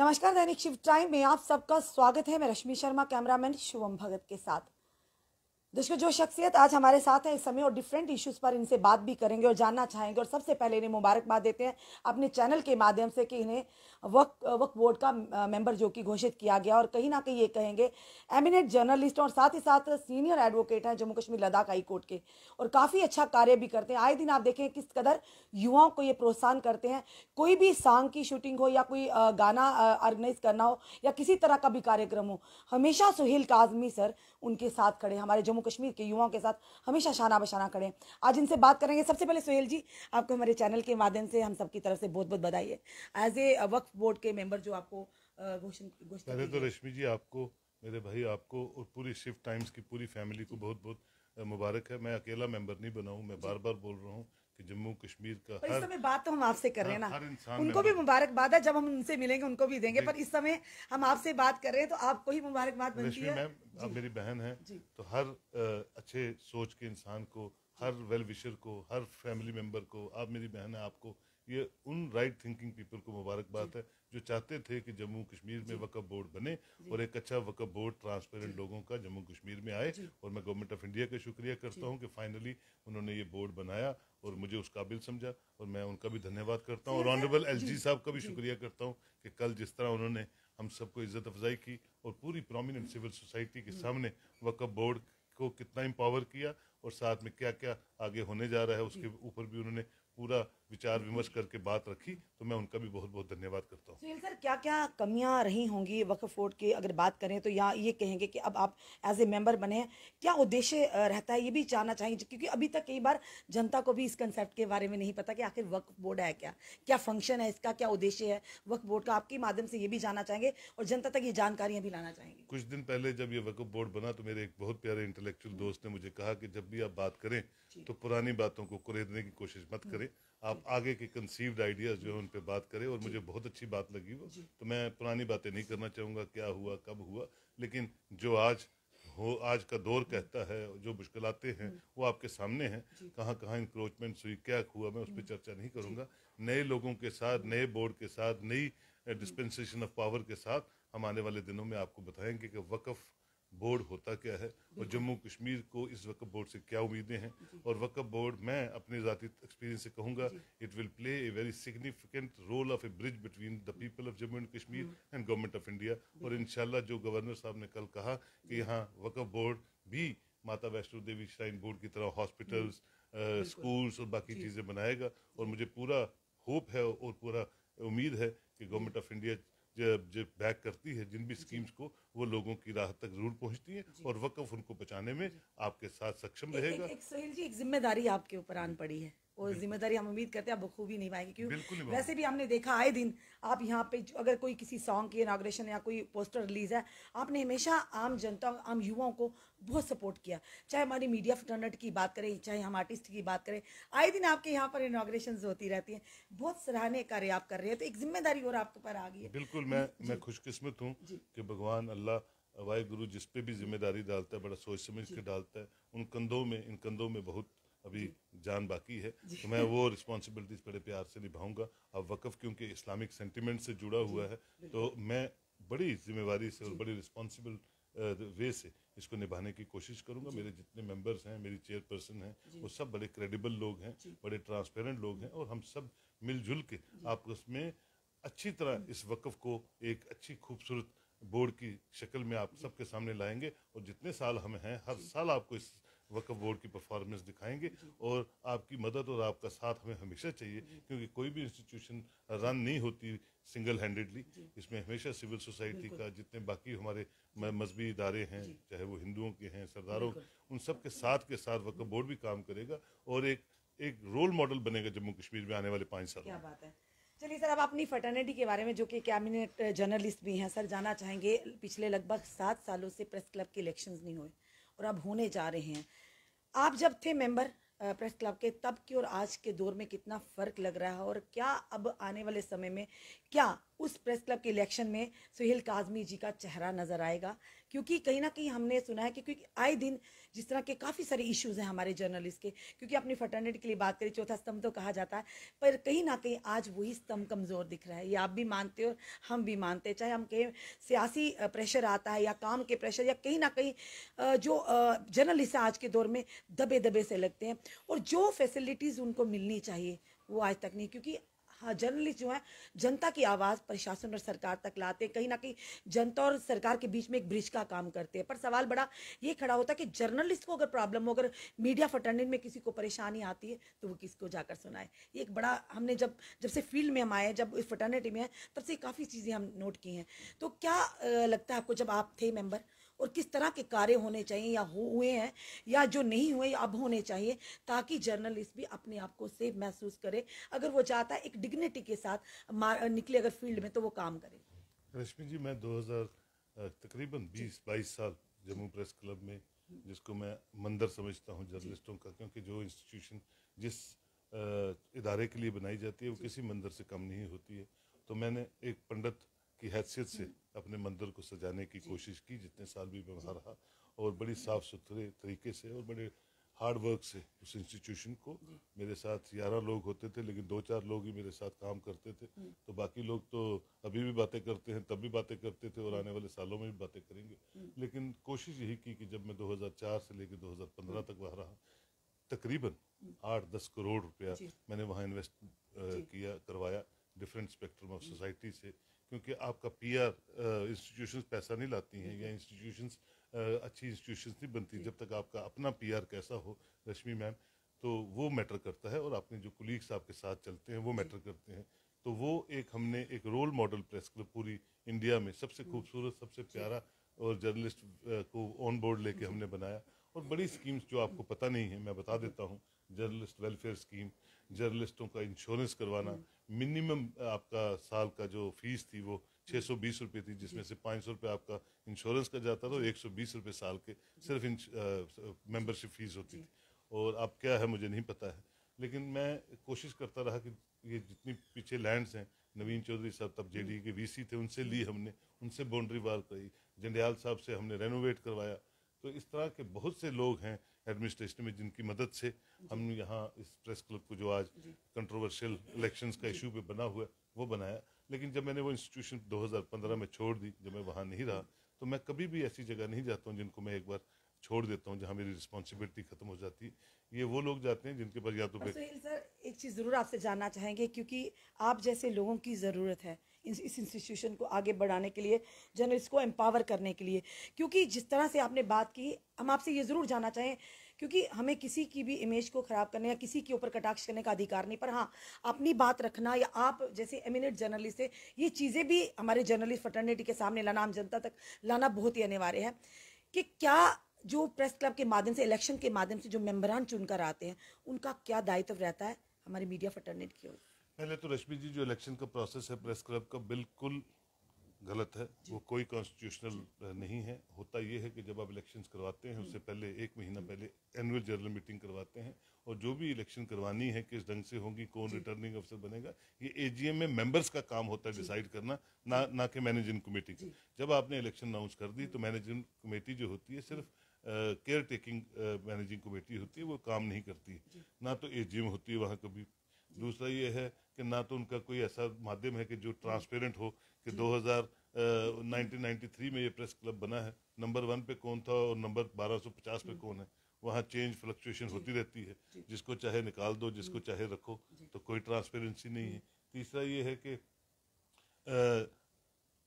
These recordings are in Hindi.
नमस्कार दैनिक शिव टाइम में आप सबका स्वागत है मैं रश्मि शर्मा कैमरामैन शुभम भगत के साथ दोस्तों जो शख्सियत आज हमारे साथ हैं इस समय और डिफरेंट इश्यूज पर इनसे बात भी करेंगे और जानना चाहेंगे और सबसे पहले इन्हें मुबारकबाद देते हैं अपने चैनल के माध्यम से कि इन्हें वक्त वक्त बोर्ड का मेंबर जो कि घोषित किया गया और कहीं ना कहीं ये कहेंगे एमिनेट जर्नलिस्ट और साथ ही साथ सीनियर एडवोकेट हैं जम्मू कश्मीर लद्दाख हाई कोर्ट के और काफ़ी अच्छा कार्य भी करते हैं आए दिन आप देखें किस कदर युवाओं को ये प्रोत्साहन करते हैं कोई भी सॉन्ग की शूटिंग हो या कोई गाना ऑर्गेनाइज करना हो या किसी तरह का भी कार्यक्रम हो हमेशा सुहेल काजमी सर उनके साथ खड़े हमारे जम्मू जम्मू कश्मीर के युवाओं के साथ हमेशा शाना बशाना करें आज इनसे बात करेंगे सबसे पहले सुहेल जी आपको हमारे चैनल के माध्यम से हम सबकी तरफ से बहुत बहुत बधाई है as a uh, Waqf board के मेम्बर जो आपको uh, पहले तो रश्मि जी आपको मेरे भाई आपको और पूरी शिफ्ट टाइम्स की पूरी फैमिली को बहुत बहुत uh, मुबारक है मैं अकेला मेंबर नहीं बना हूँ मैं बार बार बोल रहा हूँ कि जम्मू कश्मीर का हर, इस समय बात तो हम आपसे कर रहे हैं ना उनको भी मुबारकबाद है जब हम उनसे मिलेंगे उनको भी देंगे पर इस समय हम आपसे बात कर रहे हैं तो आपको ही मुबारकबाद आप मेरी बहन है तो हर अच्छे सोच के इंसान को हर वेल विशर को हर फैमिली मेम्बर को आप मेरी बहन है आपको ये उन राइट थिंकिंग पीपल को मुबारकबाद है जो चाहते थे कि जम्मू कश्मीर में वक्फ बोर्ड बने और एक अच्छा वक्फ बोर्ड ट्रांसपेरेंट लोगों का जम्मू कश्मीर में आए और मैं गवर्नमेंट ऑफ इंडिया का शुक्रिया करता हूँ कि फाइनली उन्होंने ये बोर्ड बनाया और मुझे उस काबिल समझा और मैं उनका भी धन्यवाद करता हूँ और ऑनरेबल एल साहब का भी शुक्रिया करता हूँ कि कल जिस तरह उन्होंने हम सबको इज्जत अफजाई की और पूरी प्रोमिनेंट सिविल सोसाइटी के सामने वक्फ बोर्ड को कितना इम्पावर किया और साथ में क्या क्या आगे होने जा रहा है उसके ऊपर भी उन्होंने पूरा विचार विमर्श करके बात रखी तो मैं उनका भी बहुत बहुत धन्यवाद करता हूँ सुनील सर क्या क्या कमियाँ रही होंगी वक्फ बोर्ड की अगर बात करें तो यहाँ ये कहेंगे कि अब आप एज ए मेंबर बने क्या उद्देश्य रहता है ये भी जानना चाहेंगे क्योंकि अभी तक कई बार जनता को भी इस कंसेप्ट के बारे में नहीं पता कि आखिर वक्फ बोर्ड है क्या क्या फंक्शन है इसका क्या उद्देश्य है वक्फ बोर्ड का आपके माध्यम से ये भी जानना चाहेंगे और जनता तक ये जानकारियाँ भी लाना चाहेंगे कुछ दिन पहले जब ये वक्फ बोर्ड बना तो मेरे एक बहुत प्यारे इंटेलेक्चुअल दोस्त ने मुझे कहा कि जब भी आप बात करें तो पुरानी बातों को कुरेदने की कोशिश मत करें हम्म। आप आप आगे के कंसीव्ड आइडियाज जो है उन पर बात करें और मुझे बहुत अच्छी बात लगी वो तो मैं पुरानी बातें नहीं करना चाहूँगा क्या हुआ कब हुआ लेकिन जो आज हो आज का दौर कहता है जो मुश्किलें हैं वो आपके सामने हैं कहाँ कहाँ इंक्रोचमेंट्स हुई क्या हुआ मैं उस पर चर्चा नहीं करूँगा नए लोगों के साथ नए बोर्ड के साथ नई डिस्पेंसेशन ऑफ पावर के साथ हम आने वाले दिनों में आपको बताएंगे कि वक्फ़ बोर्ड होता क्या है और जम्मू कश्मीर को इस वक्फ बोर्ड से क्या उम्मीदें हैं और वक्फ बोर्ड मैं अपने ज़ाती एक्सपीरियंस से कहूँगा it will play a very significant role of a bridge between the people of Jammu and Kashmir and government of India और इन जो गवर्नर साहब ने कल कहा कि यहाँ वक्फ बोर्ड भी माता वैष्णो देवी श्राइन बोर्ड की तरह हॉस्पिटल्स हम्म। स्कूल्स और बाकी चीज़ें बनाएगा और मुझे पूरा होप है और पूरा उम्मीद है कि गवर्नमेंट ऑफ इंडिया जो बैक करती है जिन भी स्कीम्स को वो लोगों की राहत तक जरूर पहुंचती है और वक्फ उनको बचाने में आपके साथ सक्षम रहेगा एक, एक, एक, जी एक जिम्मेदारी आपके ऊपर आन पड़ी है वो जिम्मेदारी हम उम्मीद करते हैं आप नहीं पाएंगे क्योंकि वैसे भी हमने देखा आए दिन आप यहाँ पे अगर कोई किसी सॉन्ग की इनाग्रेशन या कोई पोस्टर रिलीज है आपने हमेशा आम जनता आम युवाओं को बहुत सपोर्ट किया चाहे हमारी मीडिया फटर्नट की बात करें चाहे हम आर्टिस्ट की बात करें आए दिन आपके यहाँ पर इनाग्रेशन होती रहती हैं बहुत सराहनीय कार्य आप कर रहे हैं तो एक जिम्मेदारी और आपके ऊपर आ गई है बिल्कुल मैं मैं खुशकिस्मत हूँ कि भगवान अल्लाह वाहे गुरु जिसपे भी जिम्मेदारी डालता है बड़ा सोच समझ के डालता है उन कंधों में इन कंधों में बहुत अभी जान बाकी है तो मैं वो रिस्पॉन्सिबिलिटीज़ बड़े प्यार से निभाऊंगा अब वक्फ क्योंकि इस्लामिक सेंटिमेंट से जुड़ा हुआ है तो मैं बड़ी जिम्मेवारी से और बड़ी रिस्पॉन्सिबल वे से इसको निभाने की कोशिश करूंगा मेरे जितने मेंबर्स हैं मेरी चेयरपर्सन हैं वो सब बड़े क्रेडिबल लोग हैं बड़े ट्रांसपेरेंट लोग हैं और हम सब मिलजुल के आपस में अच्छी तरह इस वक्फ को एक अच्छी खूबसूरत बोर्ड की शक्ल में आप सबके सामने लाएंगे और जितने साल हम हैं हर साल आपको इस वक्फ बोर्ड की परफॉर्मेंस दिखाएंगे और आपकी मदद और आपका साथ हमें हमेशा चाहिए क्योंकि कोई भी इंस्टीट्यूशन रन नहीं होती सिंगल हैंडेडली इसमें हमेशा सिविल सोसाइटी का जितने बाकी हमारे मजहबी इदारे हैं चाहे वो हिंदुओं के हैं सरदारों उन सब के साथ के साथ वक्फ बोर्ड भी काम करेगा और एक एक रोल मॉडल बनेगा जम्मू कश्मीर में आने वाले पाँच साल क्या बात है चलिए सर आप अपनी फटर्निटी के बारे में जो कि कैबिनेट जर्नलिस्ट भी हैं सर जाना चाहेंगे पिछले लगभग सात सालों से प्रेस क्लब के इलेक्शन नहीं हुए और अब होने जा रहे हैं आप जब थे मेंबर प्रेस क्लब के तब की और आज के दौर में कितना फ़र्क लग रहा है और क्या अब आने वाले समय में क्या उस प्रेस क्लब के इलेक्शन में सुहेल काजमी जी का चेहरा नज़र आएगा क्योंकि कहीं ना कहीं हमने सुना है कि क्योंकि आए दिन जिस तरह के काफ़ी सारे इश्यूज़ हैं हमारे जर्नलिस्ट के क्योंकि अपनी फटर्निटी के लिए बात करें चौथा स्तंभ तो कहा जाता है पर कहीं ना कहीं आज वही स्तंभ कमज़ोर दिख रहा है ये आप भी मानते हो हम भी मानते हैं चाहे हम कहीं सियासी प्रेशर आता है या काम के प्रेशर या कहीं ना कहीं जो जर्नलिस्ट आज के दौर में दबे दबे से लगते हैं और जो फैसिलिटीज़ उनको मिलनी चाहिए वो आज तक नहीं क्योंकि हाँ जर्नलिस्ट जो है जनता की आवाज़ प्रशासन और सरकार तक लाते हैं कहीं ना कहीं जनता और सरकार के बीच में एक ब्रिज का काम करते हैं पर सवाल बड़ा ये खड़ा होता है कि जर्नलिस्ट को अगर प्रॉब्लम हो अगर मीडिया फटंडिन में किसी को परेशानी आती है तो वो किसको जाकर सुनाए ये एक बड़ा हमने जब जब से फील्ड में हम आए जब इस फटर्निटी में आए तब से काफ़ी चीज़ें हम नोट की हैं तो क्या लगता है आपको जब आप थे मेम्बर और किस तरह के कार्य होने चाहिए या हुए हैं या जो नहीं हुए अब होने चाहिए ताकि जर्नलिस्ट भी अपने आप को सेफ महसूस करे अगर वो चाहता है एक डिग्निटी के साथ निकले अगर फील्ड में तो वो काम करे रश्मि जी मैं 2000 तकरीबन 20 22 साल जम्मू प्रेस क्लब में जिसको मैं मंदिर समझता हूँ जर्नलिस्टों का क्योंकि जो इंस्टीट्यूशन जिस इदारे के लिए बनाई जाती है वो किसी मंदिर से कम नहीं होती है तो मैंने एक पंडित की हैसियत से अपने मंदिर को सजाने की कोशिश की जितने साल भी मैं वहाँ रहा और बड़ी साफ़ सुथरे तरीके से और बड़े हार्ड वर्क से उस इंस्टीट्यूशन को मेरे साथ ग्यारह लोग होते थे लेकिन दो चार लोग ही मेरे साथ काम करते थे तो बाकी लोग तो अभी भी बातें करते हैं तब भी बातें करते थे और आने वाले सालों में भी बातें करेंगे लेकिन कोशिश यही की कि जब मैं 2004 से लेकर 2015 तक वहाँ रहा तकरीबन आठ दस करोड़ रुपया मैंने वहाँ इन्वेस्ट किया करवाया डिफरेंट स्पेक्ट्रम ऑफ सोसाइटी से क्योंकि आपका पीआर इंस्टीट्यूशंस uh, पैसा नहीं लाती हैं या इंस्टीट्यूशंस uh, अच्छी इंस्टीट्यूशंस नहीं बनती जब तक आपका अपना पीआर कैसा हो रश्मि मैम तो वो मैटर करता है और आपने जो कुलीग्स आपके साथ चलते हैं वो मैटर करते हैं तो वो एक हमने एक रोल मॉडल प्रेस क्लब पूरी इंडिया में सबसे खूबसूरत सबसे प्यारा और जर्नलिस्ट uh, को ऑन बोर्ड लेके हमने बनाया और बड़ी स्कीम्स जो आपको पता नहीं है मैं बता देता हूँ जर्नलिस्ट वेलफेयर स्कीम जर्नलिस्टों का इंश्योरेंस करवाना मिनिमम आपका साल का जो फीस थी वो छः सौ बीस रुपये थी जिसमें से पाँच सौ रुपये आपका इंश्योरेंस का जाता था और एक सौ बीस रुपये साल के सिर्फ मेंबरशिप फीस होती थी और अब क्या है मुझे नहीं पता है लेकिन मैं कोशिश करता रहा कि ये जितनी पीछे लैंड्स हैं नवीन चौधरी साहब तब जे के वी थे उनसे ली हमने उनसे बाउंड्री वाल करी जंडियाल साहब से हमने रेनोवेट करवाया तो इस तरह के बहुत से लोग हैं एडमिनिस्ट्रेशन में जिनकी मदद से हम यहाँ इस प्रेस क्लब को जो आज कंट्रोवर्शियल इलेक्शंस का इशू पे बना हुआ वो बनाया लेकिन जब मैंने वो इंस्टीट्यूशन 2015 में छोड़ दी जब मैं वहाँ नहीं रहा तो मैं कभी भी ऐसी जगह नहीं जाता हूँ जिनको मैं एक बार छोड़ देता हूँ जहाँ मेरी रिस्पॉन्सिबिलिटी खत्म हो जाती है ये वो लोग जाते हैं जिनके पास या तो सर एक चीज़ ज़रूर आपसे जानना चाहेंगे क्योंकि आप जैसे लोगों की ज़रूरत है इस इंस्टीट्यूशन को आगे बढ़ाने के लिए जर्नलिस्ट को एम्पावर करने के लिए क्योंकि जिस तरह से आपने बात की हम आपसे ये ज़रूर जानना चाहें क्योंकि हमें किसी की भी इमेज को ख़राब करने या किसी के ऊपर कटाक्ष करने का अधिकार नहीं पर हाँ अपनी बात रखना या आप जैसे एमिनेट जर्नलिस्ट है ये चीज़ें भी हमारे जर्नलिस्ट फटर्निटी के सामने लाना आम जनता तक लाना बहुत ही अनिवार्य है कि क्या जो प्रेस क्लब के माध्यम से इलेक्शन के माध्यम से जो मेम्बरान चुनकर आते हैं उनका क्या दायित्व रहता है हमारी मीडिया फटर्निटी की ओर पहले तो रश्मि जी जो इलेक्शन का प्रोसेस है प्रेस क्लब का बिल्कुल गलत है वो कोई कॉन्स्टिट्यूशनल नहीं है होता ये है कि जब आप इलेक्शन करवाते हैं हम्म। उससे पहले एक महीना पहले एनुअल जनरल मीटिंग करवाते हैं और जो भी इलेक्शन करवानी है किस ढंग से होगी कौन रिटर्निंग अफसर बनेगा ये एजीएम में मेंबर्स का काम होता है डिसाइड करना ना ना कि मैनेजिंग कमेटी का जब आपने इलेक्शन अनाउंस कर दी तो मैनेजिंग हम्म। कमेटी जो होती है सिर्फ केयर टेकिंग मैनेजिंग कमेटी होती है वो काम नहीं करती ना तो एजीएम होती है वहाँ कभी दूसरा ये है कि ना तो उनका कोई ऐसा माध्यम है कि जो ट्रांसपेरेंट हो कि 2000 1993 में ये प्रेस क्लब बना है नंबर वन पे कौन था और नंबर 1250 पे कौन है वहाँ चेंज फ्लक्चुएशन होती रहती है जिसको चाहे निकाल दो जिसको चाहे रखो तो कोई ट्रांसपेरेंसी नहीं है तीसरा ये है कि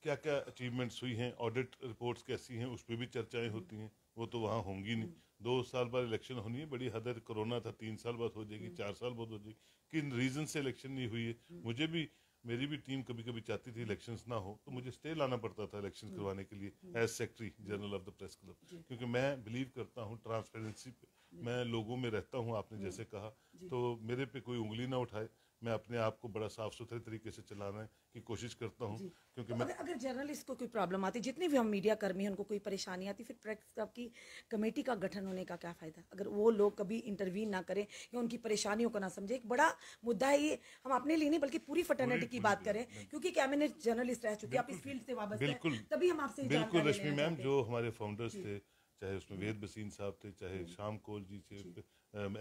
क्या क्या अचीवमेंट्स हुई हैं ऑडिट रिपोर्ट्स कैसी हैं उस पर भी चर्चाएं होती हैं वो तो वहाँ होंगी नहीं दो साल बाद इलेक्शन होनी है बड़ी हदर कोरोना था तीन साल बाद हो जाएगी चार साल बाद हो जाएगी किन रीजन से इलेक्शन नहीं हुई है मुझे भी मेरी भी टीम कभी कभी चाहती थी इलेक्शन ना हो तो मुझे स्टे लाना पड़ता था इलेक्शन करवाने के लिए as secretary general of the press club क्योंकि मैं बिलीव करता हूँ ट्रांसपेरेंसी पे मैं लोगों में रहता हूँ आपने जैसे कहा तो मेरे पे कोई उंगली ना उठाए मैं अपने आप को बड़ा साफ सुथरे तरीके से चलाने की कोशिश करता हूँ क्योंकि तो मैं अगर जर्नलिस्ट को कोई प्रॉब्लम आती जितने भी हम मीडिया कर्मी हैं उनको कोई परेशानी आती फिर प्रेस क्लब की कमेटी का गठन होने का क्या फ़ायदा अगर वो लोग कभी इंटरव्यू ना करें या उनकी परेशानियों को ना समझे एक बड़ा मुद्दा है ये हम अपने लिए नहीं बल्कि पूरी फटर्निटी की बात करें क्योंकि कैबिनेट जर्नलिस्ट रह चुके आप इस फील्ड से वापस बिल्कुल तभी हम आपसे बिल्कुल रश्मि मैम जो हमारे फाउंडर्स थे चाहे उसमें वेद बसीन साहब थे चाहे शाम कोल जी थे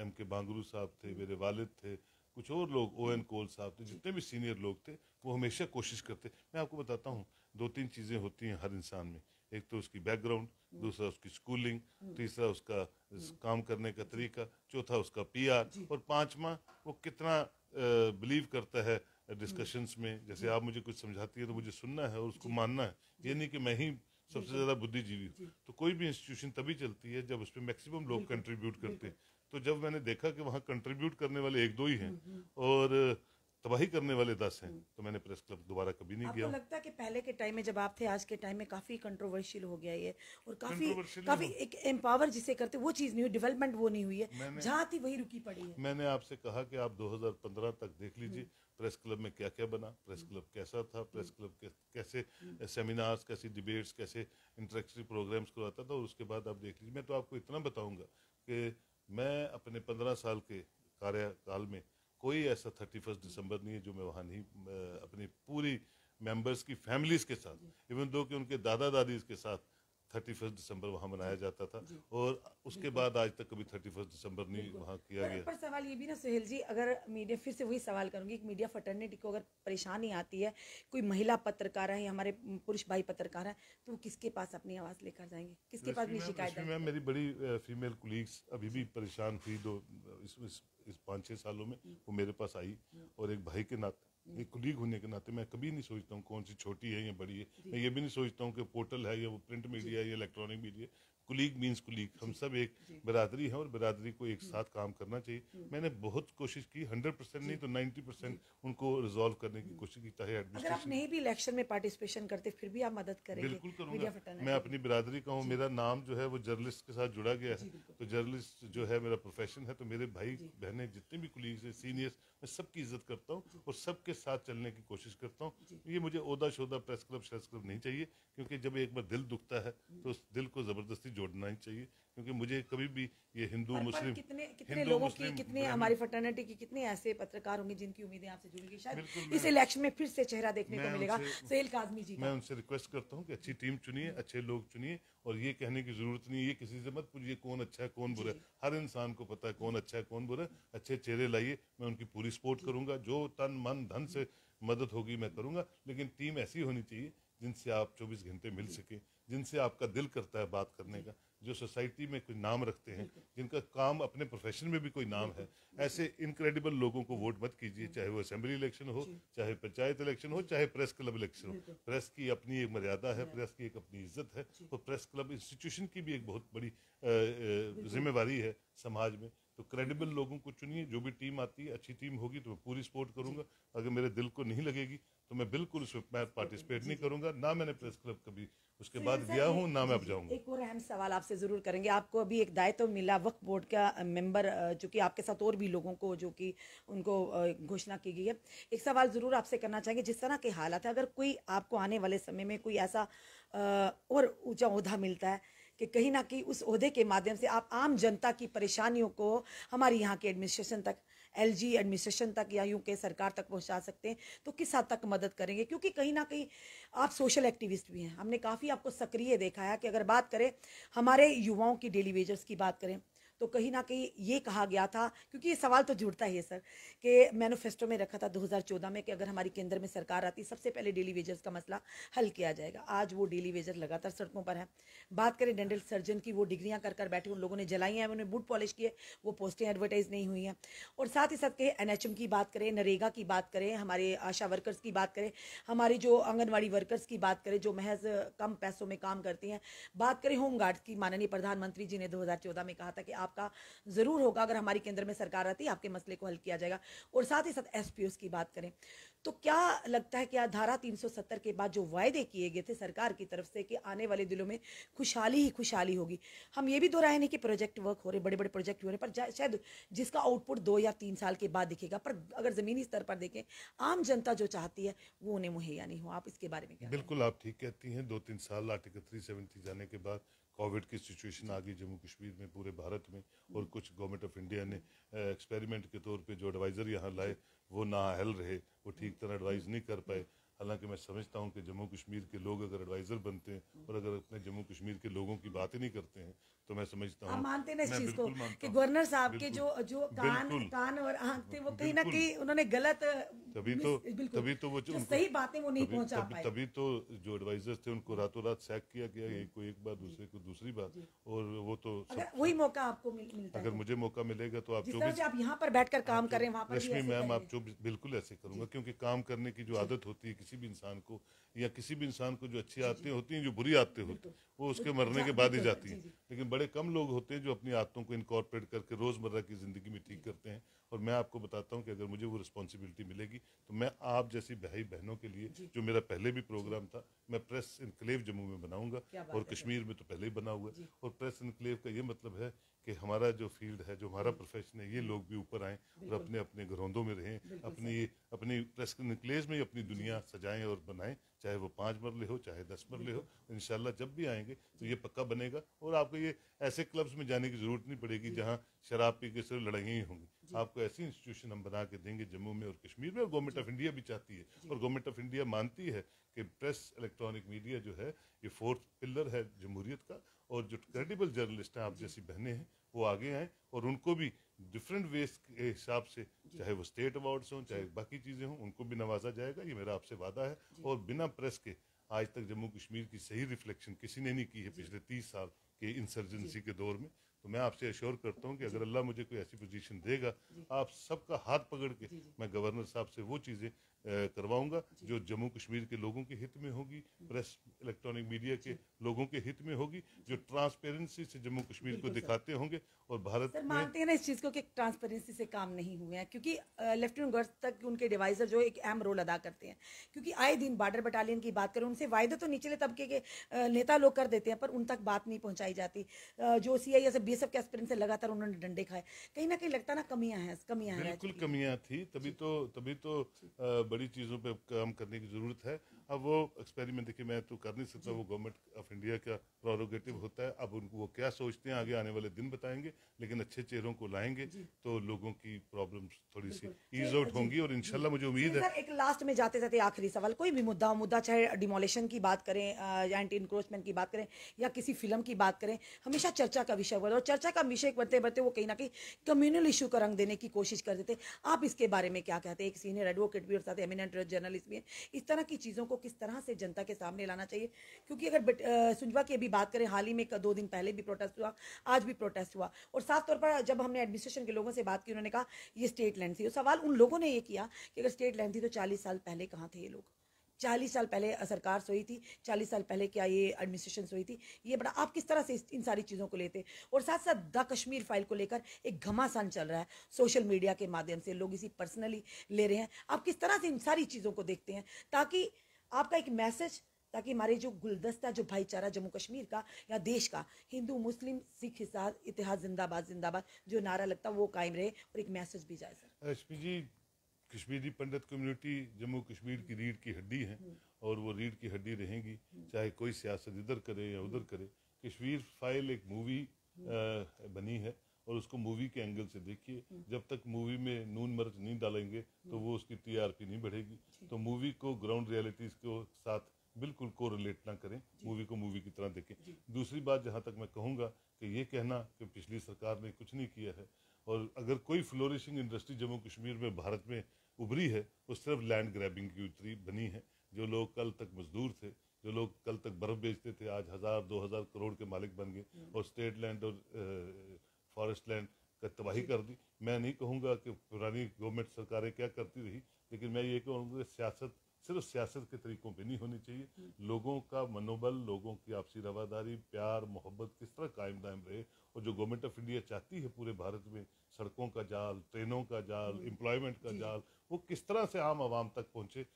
एम के बांगरू साहब थे मेरे वालिद थे कुछ और लोग ओ एन कोल साहब थे जितने भी सीनियर लोग थे वो हमेशा कोशिश करते मैं आपको बताता हूँ दो तीन चीज़ें होती हैं हर इंसान में एक तो उसकी बैकग्राउंड दूसरा उसकी स्कूलिंग तीसरा उसका काम करने का तरीका चौथा उसका पीआर और पांचवा वो कितना बिलीव करता है डिस्कशंस में जैसे आप मुझे कुछ समझाती है तो मुझे सुनना है और उसको मानना है ये नहीं कि मैं ही सबसे ज़्यादा बुद्धिजीवी हूँ तो कोई भी इंस्टीट्यूशन तभी चलती है जब उसमें मैक्सिमम लोग कंट्रीब्यूट करते हैं तो जब मैंने देखा कि वहाँ कंट्रीब्यूट करने वाले एक दो ही हैं और तबाही करने वाले दस हैं तो मैंने प्रेस क्लब दोबारा कभी नहीं आपको गया लगता है कि पहले के टाइम में जब आप थे आज के टाइम में काफी कंट्रोवर्शियल हो गया ये और काफी काफी एक एम्पावर जिसे करते वो चीज नहीं हुई डेवलपमेंट वो नहीं हुई है जहाँ थी वही रुकी पड़ी है मैंने आपसे कहा कि आप 2015 तक देख लीजिए प्रेस क्लब में क्या क्या बना प्रेस क्लब कैसा था प्रेस क्लब कैसे सेमिनार्स कैसी डिबेट्स कैसे इंटरेक्टिव प्रोग्राम्स करवाता था और उसके बाद आप देख लीजिए मैं तो आपको इतना बताऊंगा कि मैं अपने पंद्रह साल के कार्यकाल में कोई ऐसा थर्टी फर्स्ट दिसंबर नहीं है जो मैं वहाँ नहीं अपनी पूरी मेंबर्स की फैमिलीज के साथ इवन दो कि उनके दादा दादी के साथ थर्टी फर्स्ट दिसंबर वहाँ मनाया जाता था और उसके बाद आज तक कभी थर्टी फर्स्ट दिसंबर नहीं वहाँ किया पर, गया पर सवाल ये भी ना सुहेल जी अगर मीडिया फिर से वही सवाल करूँगी कि मीडिया फटर्निटी को अगर परेशानी आती है कोई महिला पत्रकार है हमारे पुरुष भाई पत्रकार हैं तो किसके पास अपनी आवाज़ लेकर जाएंगे किसके पास अपनी शिकायत मैम मेरी बड़ी फीमेल कुलीग्स अभी भी परेशान थी दो इस पाँच छः सालों में वो मेरे पास आई और एक भाई के नाते एक कुलीग होने के नाते मैं कभी नहीं सोचता हूँ कौन सी छोटी है या बड़ी है मैं ये भी नहीं सोचता हूँ कि पोर्टल है या वो प्रिंट मीडिया या electronic media colleague means colleague हम सब एक बरादरी हैं और बरादरी को एक हम्म। साथ काम करना चाहिए हम्म। मैंने बहुत कोशिश की हंड्रेड परसेंट नहीं तो नाइन्टी परसेंट उनको रिजोल्व करने की हम्म। कोशिश की चाहे अगर आप नहीं भी इलेक्शन में पार्टिसिपेशन करते फिर भी आप मदद करेंगे बिल्कुल करूँगा मैं अपनी बरादरी का हूँ मेरा नाम जो है वो जर्नलिस्ट के साथ जुड़ा गया है तो जर्नलिस्ट जो है मेरा प्रोफेशन है तो मेरे भाई बहने जितने भी कुलीग्स हैं सीनियर्स मैं सबकी इज्जत करता हूँ और सबके साथ चलने की कोशिश करता हूँ ये मुझे ओदा शोदा प्रेस क्लब शेस क्लब नहीं चाहिए क्योंकि जब एक बार दिल दुखता है तो उस दिल को ज़बरदस्ती जोड़ना ही चाहिए क्योंकि मुझे कभी भी ये हिंदू मुस्लिम कितने कितने लोगों की कितने हमारी फटर्निटी की कितने ऐसे पत्रकार होंगे जिनकी उम्मीदें आपसे जुड़ेंगी शायद इस इलेक्शन में फिर से चेहरा देखने को मिलेगा सहेल काजमी जी मैं उनसे रिक्वेस्ट करता हूँ कि अच्छी टीम चुनिए अच्छे लोग चुनिए और ये कहने की जरूरत नहीं है किसी से मत पूछिए कौन अच्छा है कौन बुरा है हर इंसान को पता है कौन अच्छा है कौन बुरा है अच्छे चेहरे लाइए मैं उनकी पूरी भी सपोर्ट करूंगा जो तन मन धन से मदद होगी मैं करूंगा लेकिन टीम ऐसी होनी चाहिए जिनसे आप 24 घंटे मिल सके जिनसे आपका दिल करता है बात करने का जो सोसाइटी में कोई नाम रखते हैं जिनका काम अपने प्रोफेशन में भी कोई नाम है ऐसे इनक्रेडिबल लोगों को वोट मत कीजिए चाहे वो असेंबली इलेक्शन हो चाहे पंचायत इलेक्शन हो चाहे प्रेस क्लब इलेक्शन हो प्रेस की अपनी एक मर्यादा है प्रेस की एक अपनी इज्जत है और प्रेस क्लब इंस्टीट्यूशन की भी एक बहुत बड़ी जिम्मेवारी है समाज में तो क्रेडिबल लोगों को चुनिए जो भी टीम आती है अच्छी टीम होगी तो मैं पूरी सपोर्ट करूंगा अगर मेरे दिल को नहीं लगेगी तो मैं बिल्कुल उसमें मैं पार्टिसिपेट नहीं करूंगा ना मैंने प्रेस क्लब कभी उसके बाद गया हूं ना मैं अब जाऊंगा एक और अहम सवाल आपसे ज़रूर करेंगे आपको अभी एक दायित्व तो मिला वक्त बोर्ड का मेंबर जो कि आपके साथ और भी लोगों को जो कि उनको घोषणा की गई है एक सवाल ज़रूर आपसे करना चाहेंगे जिस तरह के हालात है अगर कोई आपको आने वाले समय में कोई ऐसा और ऊँचा उहदा मिलता है कि कहीं ना कहीं उस अहदे के माध्यम से आप आम जनता की परेशानियों को हमारे यहाँ के एडमिनिस्ट्रेशन तक एलजी एडमिनिस्ट्रेशन तक या यूँ के सरकार तक पहुँचा सकते हैं तो किस हद तक मदद करेंगे क्योंकि कहीं ना कहीं आप सोशल एक्टिविस्ट भी हैं हमने काफ़ी आपको सक्रिय देखा है कि अगर बात करें हमारे युवाओं की डेली वेजर्स की बात करें तो कहीं ना कहीं ये कहा गया था क्योंकि ये सवाल तो जुड़ता ही है सर कि मैनोफेस्टो में रखा था 2014 में कि अगर हमारी केंद्र में सरकार आती सबसे पहले डेली वेजर्स का मसला हल किया जाएगा आज वो डेली वेजर लगातार सड़कों पर है बात करें डेंटल सर्जन की वो डिग्रियाँ कर कर बैठे उन लोगों ने जलाई हैं उन्होंने बूट पॉलिश किए वो पोस्टें एडवर्टाइज नहीं हुई हैं और साथ ही साथ कहे एन की बात करें नरेगा की बात करें हमारे आशा वर्कर्स की बात करें हमारी जो आंगनबाड़ी वर्कर्स की बात करें जो महज कम पैसों में काम करती हैं बात करें होम गार्ड्स की माननीय प्रधानमंत्री जी ने 2014 में कहा था कि आप आपका ज़रूर होगा अगर हमारी केंद्र में सरकार आती आपके मसले को हल किया जाएगा और साथ ही साथ एस की बात करें तो क्या लगता है कि धारा 370 के बाद जो वायदे किए गए थे सरकार की तरफ से कि आने वाले दिनों में खुशहाली ही खुशहाली होगी हम ये भी दोहराए तो नहीं कि प्रोजेक्ट वर्क हो रहे बड़े बड़े प्रोजेक्ट हो रहे पर शायद जिसका आउटपुट दो या तीन साल के बाद दिखेगा पर अगर ज़मीनी स्तर पर देखें आम जनता जो चाहती है वो उन्हें मुहैया नहीं हो आप इसके बारे में क्या बिल्कुल आप ठीक कहती हैं दो तीन साल आर्टिकल थ्री जाने के बाद कोविड की सिचुएशन आ गई जम्मू कश्मीर में पूरे भारत में और कुछ गवर्नमेंट ऑफ इंडिया ने एक्सपेरिमेंट के तौर पे जो एडवाइज़र यहाँ लाए वो ना हल रहे वो ठीक तरह एडवाइज़ नहीं कर पाए हालांकि मैं समझता हूँ कि जम्मू कश्मीर के लोग अगर एडवाइज़र बनते हैं और अगर अपने जम्मू कश्मीर के लोगों की बात ही नहीं करते हैं तो मैं समझता हूँ मानते ना इस चीज को कि गवर्नर साहब के जो जो कान कान और आंख थे वो कहीं ना कहीं उन्होंने गलत तभी तो तभी तो वो जो सही बातें वो नहीं पहुंचा पाए तभी तो जो एडवाइजर्स थे उनको रातों रात सैक किया गया एक को एक बार दूसरे को दूसरी बात और वो तो वही मौका आपको अगर तो। मुझे मौका मिलेगा तो आप जो आप यहाँ पर बैठकर काम करें वहाँ पर रश्मि मैम आप जो बिल्कुल ऐसे करूंगा क्योंकि काम करने की जो आदत होती है किसी भी इंसान को या किसी भी इंसान को जो अच्छी आदतें होती हैं जो बुरी आदतें होती हैं वो उसके मरने के बाद ही जाती है लेकिन बड़े कम लोग होते हैं जो अपनी आदतों को इनकॉर्पोरेट करके रोज़मर्रा की ज़िंदगी में ठीक करते हैं और मैं आपको बताता हूँ कि अगर मुझे वो रिस्पॉन्सिबिलिटी मिलेगी तो मैं आप जैसी भाई बहनों के लिए जो मेरा पहले भी प्रोग्राम था मैं प्रेस इनक्लेव जम्मू में बनाऊंगा और कश्मीर में तो पहले ही बना हुआ है और प्रेस इनक्लेव का ये मतलब है कि हमारा जो फील्ड है जो हमारा प्रोफेशन हम्म। है ये लोग भी ऊपर आएँ और अपने अपने घरौंदों में रहें अपनी अपनी प्रेस निकलेज में अपनी दुनिया सजाएं और बनाएं चाहे वो पाँच मरले हो चाहे दस मरले हो इन जब भी आएंगे तो ये पक्का बनेगा और आपको ये ऐसे क्लब्स में जाने की ज़रूरत नहीं पड़ेगी जहाँ शराब पी के सिर्फ लड़ाइयाँ ही होंगी आपको ऐसी इंस्टीट्यूशन हम बना के देंगे जम्मू में और कश्मीर में और गवर्नमेंट ऑफ इंडिया भी चाहती है और गवर्नमेंट ऑफ इंडिया मानती है कि प्रेस इलेक्ट्रॉनिक मीडिया जो है ये फोर्थ पिलर है जमहूरियत का और जो क्रेडिबल जर्नलिस्ट हैं आप जैसी बहनें हैं वो आगे आएँ और उनको भी डिफरेंट वेज के हिसाब से चाहे वो स्टेट अवार्ड्स हों चाहे बाकी चीज़ें हों उनको भी नवाजा जाएगा ये मेरा आपसे वादा है और बिना प्रेस के आज तक जम्मू कश्मीर की सही रिफ्लेक्शन किसी ने नहीं की है पिछले तीस साल के इंसर्जेंसी के दौर में तो मैं आपसे अश्योर करता हूँ कि अगर अल्लाह मुझे कोई ऐसी पोजीशन देगा आप सबका हाथ पकड़ के मैं गवर्नर साहब से वो चीज़ें करवाऊंगा जो जम्मू कश्मीर के लोगों के हित में होगी प्रेस इलेक्ट्रॉनिक मीडिया के लोगों के हित में होगी जो ट्रांसपेरेंसी से जम्मू कश्मीर को दिखाते होंगे और भारत सर, मानते हैं ना इस चीज़ को कि ट्रांसपेरेंसी से काम नहीं हुए हैं क्योंकि लेफ्टिनेंट गवर्नर तक उनके डिवाइजर जो एक अहम रोल अदा करते हैं क्योंकि आए दिन बार्डर बटालियन की बात करें उनसे वायदे तो निचले तबके के नेता लोग कर देते हैं पर उन तक बात नहीं पहुँचाई जाती जो सी आई बीएसएफ के एस्पिरेंट से लगातार उन्होंने डंडे खाए कहीं ना कहीं लगता ना कमियां हैं कमियां हैं बिल्कुल कमियां थी तभी तो तभी तो बड़ी चीज़ों पर काम करने की ज़रूरत है अब वो एक्सपेरिमेंट देखिए मैं तो कर नहीं सकता वो गवर्नमेंट ऑफ इंडिया का प्रोरोगेटिव होता है अब उनको वो क्या सोचते हैं आगे आने वाले दिन बताएंगे लेकिन अच्छे चेहरों को लाएंगे तो लोगों की प्रॉब्लम थोड़ी सी ईज आउट होंगी और इनशाला मुझे उम्मीद है एक लास्ट में जाते जाते आखिरी सवाल कोई भी मुद्दा मुद्दा चाहे डिमोलिशन की बात करें या एंटी इंक्रोचमेंट की बात करें या किसी फिल्म की बात करें हमेशा चर्चा का विषय हुआ और चर्चा का विषय बढ़ते बढ़ते वो कहीं ना कहीं कम्युनल इशू का रंग देने की कोशिश कर देते आप इसके बारे में क्या कहते हैं एक सीनियर एडवोकेट भी और साथ एमिनेंट जर्नलिस्ट भी है इस तरह की चीज़ों को किस तरह से जनता के सामने लाना चाहिए क्योंकि अगर सुंजवा की अभी बात करें हाल ही में दो दिन पहले भी प्रोटेस्ट हुआ आज भी प्रोटेस्ट हुआ और साफ तौर पर जब हमने एडमिनिस्ट्रेशन के लोगों से बात की उन्होंने कहा ये स्टेट लैंड थी और तो सवाल उन लोगों ने ये किया कि अगर स्टेट लैंड थी तो चालीस साल पहले कहाँ थे ये लोग चालीस साल पहले सरकार सोई थी चालीस साल पहले क्या ये एडमिनिस्ट्रेशन सोई थी ये बड़ा आप किस तरह से इन सारी चीज़ों को लेते और साथ साथ द कश्मीर फाइल को लेकर एक घमासान चल रहा है सोशल मीडिया के माध्यम से लोग इसी पर्सनली ले रहे हैं आप किस तरह से इन सारी चीज़ों को देखते हैं ताकि आपका एक मैसेज ताकि हमारे जो गुलदस्ता जो भाईचारा जम्मू कश्मीर का या देश का हिंदू मुस्लिम सिख इतिहास जिंदाबाद जिंदाबाद जो नारा लगता वो कायम रहे और एक मैसेज भी जाए सर जी कश्मीरी पंडित कम्युनिटी जम्मू कश्मीर की रीढ़ की हड्डी है और वो रीढ़ की हड्डी रहेंगी चाहे कोई सियासत इधर करे या उधर करे कश्मीर फाइल एक मूवी बनी है और उसको मूवी के एंगल से देखिए हम्म। जब तक मूवी में नून मर्च नहीं डालेंगे तो वो उसकी टीआरपी नहीं बढ़ेगी तो मूवी को ग्राउंड रियलिटीज के साथ बिल्कुल को रिलेट ना करें मूवी को मूवी की तरह देखें दूसरी बात जहाँ तक मैं कहूँगा कि ये कहना कि पिछली सरकार ने कुछ नहीं किया है और अगर कोई फ्लोरिशिंग इंडस्ट्री जम्मू कश्मीर में भारत में उभरी है वो सिर्फ लैंड ग्रैबिंग की उतरी बनी है जो लोग कल तक मजदूर थे जो लोग कल तक बर्फ बेचते थे आज हज़ार दो हज़ार करोड़ के मालिक बन गए हम्म। और स्टेट लैंड और फॉरेस्ट लैंड का तबाही कर दी मैं नहीं कहूँगा कि पुरानी गवर्नमेंट सरकारें क्या करती रही लेकिन मैं ये कहूँगा सियासत सिर्फ सियासत के तरीकों पे नहीं होनी चाहिए लोगों का मनोबल लोगों की आपसी रवादारी प्यार मोहब्बत किस तरह कायम दायम रहे और जो गवर्नमेंट ऑफ इंडिया चाहती है पूरे भारत में सड़कों का जाल ट्रेनों का जाल एम्प्लॉयमेंट का जाल वो किस तरह से आम आवाम तक पहुँचे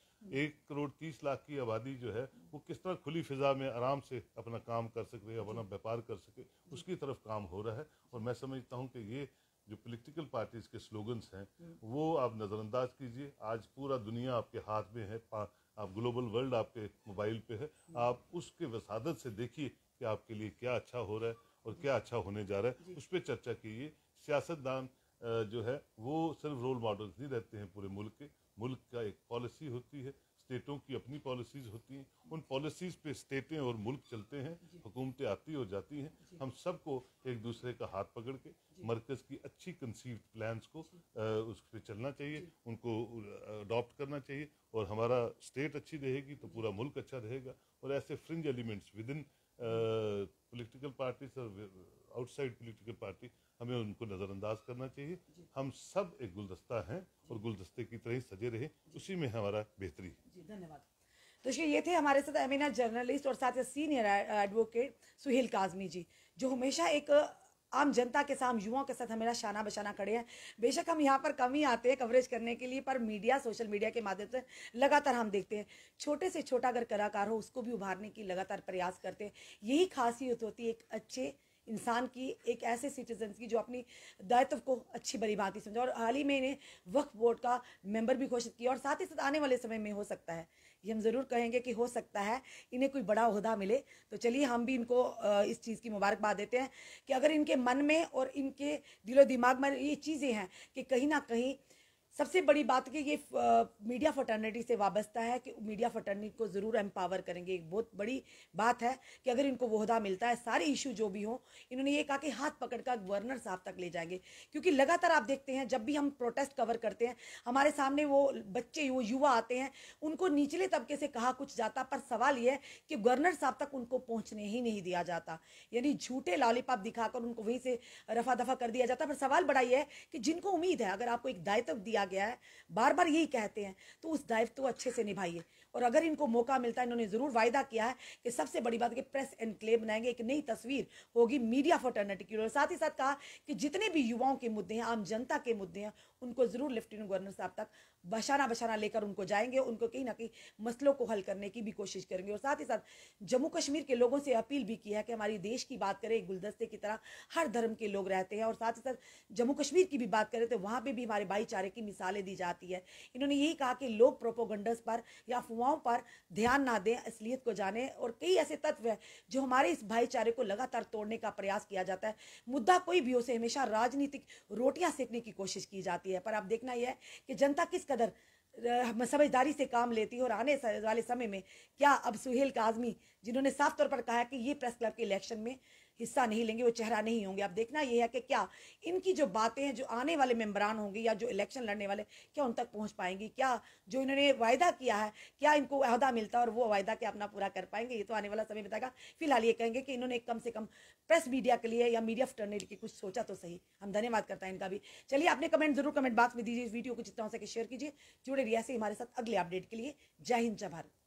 एक करोड़ तीस लाख की आबादी जो है वो किस तरह खुली फिजा में आराम से अपना काम कर सके अपना व्यापार कर सके उसकी तरफ काम हो रहा है और मैं समझता हूँ कि ये जो पॉलिटिकल पार्टीज के स्लोगन्स हैं वो आप नज़रअंदाज कीजिए आज पूरा दुनिया आपके हाथ में है आप ग्लोबल वर्ल्ड आपके मोबाइल पे है आप उसके वसादत से देखिए कि आपके लिए क्या अच्छा हो रहा है और क्या अच्छा होने जा रहा है उस पर चर्चा कीजिए सियासतदान जो है वो सिर्फ रोल मॉडल्स नहीं रहते हैं पूरे मुल्क के मुल्क का एक पॉलिसी होती है स्टेटों की अपनी पॉलिसीज़ होती हैं उन पॉलिसीज़ पे स्टेटें और मुल्क चलते हैं हुकूमतें आती और जाती हैं हम सबको एक दूसरे का हाथ पकड़ के मरकज़ की अच्छी कंसीव प्लान्स को उस पर चलना चाहिए उनको अडॉप्ट करना चाहिए और हमारा स्टेट अच्छी रहेगी तो पूरा मुल्क अच्छा रहेगा और ऐसे fringe elements with in political party outside political party हमें उनको नज़रअंदाज करना चाहिए हम सब एक गुलदस्ता हैं और गुलदस्ते की तरह सजे रहे उसी में हमारा बेहतरी है धन्यवाद तो ये थे हमारे साथ अमीना जर्नलिस्ट और साथ सीनियर एडवोकेट सुहेल काजमी जी जो हमेशा एक आम जनता के साथ युवाओं के साथ हमेरा शाना बशाना खड़े हैं बेशक हम यहाँ पर कम ही आते हैं कवरेज करने के लिए पर मीडिया सोशल मीडिया के माध्यम से लगातार हम देखते हैं छोटे से छोटा अगर कलाकार हो उसको भी उभारने की लगातार प्रयास करते हैं यही खासियत होती है एक अच्छे इंसान की एक ऐसे सिटीजन की जो अपनी दायित्व को अच्छी बड़ी भांति समझा और हाल ही में इन्हें वक्फ बोर्ड का मेंबर भी घोषित किया और साथ ही साथ आने वाले समय में हो सकता है ये हम ज़रूर कहेंगे कि हो सकता है इन्हें कोई बड़ा अहदा मिले तो चलिए हम भी इनको इस चीज़ की मुबारकबाद देते हैं कि अगर इनके मन में और इनके दिलो दिमाग में ये चीज़ें हैं कि कहीं ना कहीं सबसे बड़ी बात कि ये मीडिया फटर्निटी से वाबस्ता है कि मीडिया फटर्निटी को ज़रूर एम्पावर करेंगे एक बहुत बड़ी बात है कि अगर इनको वहदा मिलता है सारे इशू जो भी हो इन्होंने ये कहा कि हाथ पकड़ कर गवर्नर साहब तक ले जाएंगे क्योंकि लगातार आप देखते हैं जब भी हम प्रोटेस्ट कवर करते हैं हमारे सामने वो बच्चे वो युवा आते हैं उनको निचले तबके से कहा कुछ जाता पर सवाल ये है कि गवर्नर साहब तक उनको पहुँचने ही नहीं दिया जाता यानी झूठे लॉलीपॉप दिखाकर उनको वहीं से रफा दफा कर दिया जाता पर सवाल बड़ा यह है कि जिनको उम्मीद है अगर आपको एक दायित्व दिया दिया गया है बार बार यही कहते हैं तो उस दायित्व को अच्छे से निभाइए और अगर इनको मौका मिलता है इन्होंने ज़रूर वायदा किया है कि सबसे बड़ी बात कि प्रेस एनक्लेव बनाएंगे एक नई तस्वीर होगी मीडिया फटर्निटी की और साथ ही साथ कहा कि जितने भी युवाओं के मुद्दे हैं आम जनता के मुद्दे हैं उनको ज़रूर लेफ्टिनेंट गवर्नर साहब तक बशाना बशाना लेकर उनको जाएंगे उनको कहीं ना कहीं मसलों को हल करने की भी कोशिश करेंगे और साथ ही साथ जम्मू कश्मीर के लोगों से अपील भी की है कि हमारी देश की बात करें गुलदस्ते की तरह हर धर्म के लोग रहते हैं और साथ ही साथ जम्मू कश्मीर की भी बात करें तो वहाँ पर भी हमारे भाईचारे की मिसालें दी जाती है इन्होंने यही कहा कि लोग प्रोपोगंडस पर या अफवाहों पर ध्यान ना दें असलियत को जाने और कई ऐसे तत्व हैं जो हमारे इस भाईचारे को लगातार तोड़ने का प्रयास किया जाता है मुद्दा कोई भी हो से हमेशा राजनीतिक रोटियां सेकने की कोशिश की जाती है पर आप देखना यह है कि जनता किस कदर समझदारी से काम लेती है और आने वाले समय में क्या अब सुहेल काजमी जिन्होंने साफ तौर पर कहा कि ये प्रेस क्लब के इलेक्शन में हिस्सा नहीं लेंगे वो चेहरा नहीं होंगे अब देखना ये है कि क्या इनकी जो बातें हैं जो आने वाले मेम्बरान होंगे या जो इलेक्शन लड़ने वाले क्या उन तक पहुंच पाएंगी क्या जो इन्होंने वायदा किया है क्या इनको अहदा मिलता और वो वायदा क्या अपना पूरा कर पाएंगे ये तो आने वाला समय बताएगा फिलहाल ये कहेंगे कि इन्होंने कम से कम प्रेस मीडिया के लिए या मीडिया फटर्नेटी की कुछ सोचा तो सही हम धन्यवाद करते हैं इनका भी चलिए आपने कमेंट जरूर कमेंट बॉक्स में दीजिए इस वीडियो को जितना हो सके शेयर कीजिए जुड़े रियासी हमारे साथ अगले अपडेट के लिए जय हिंद जय भारत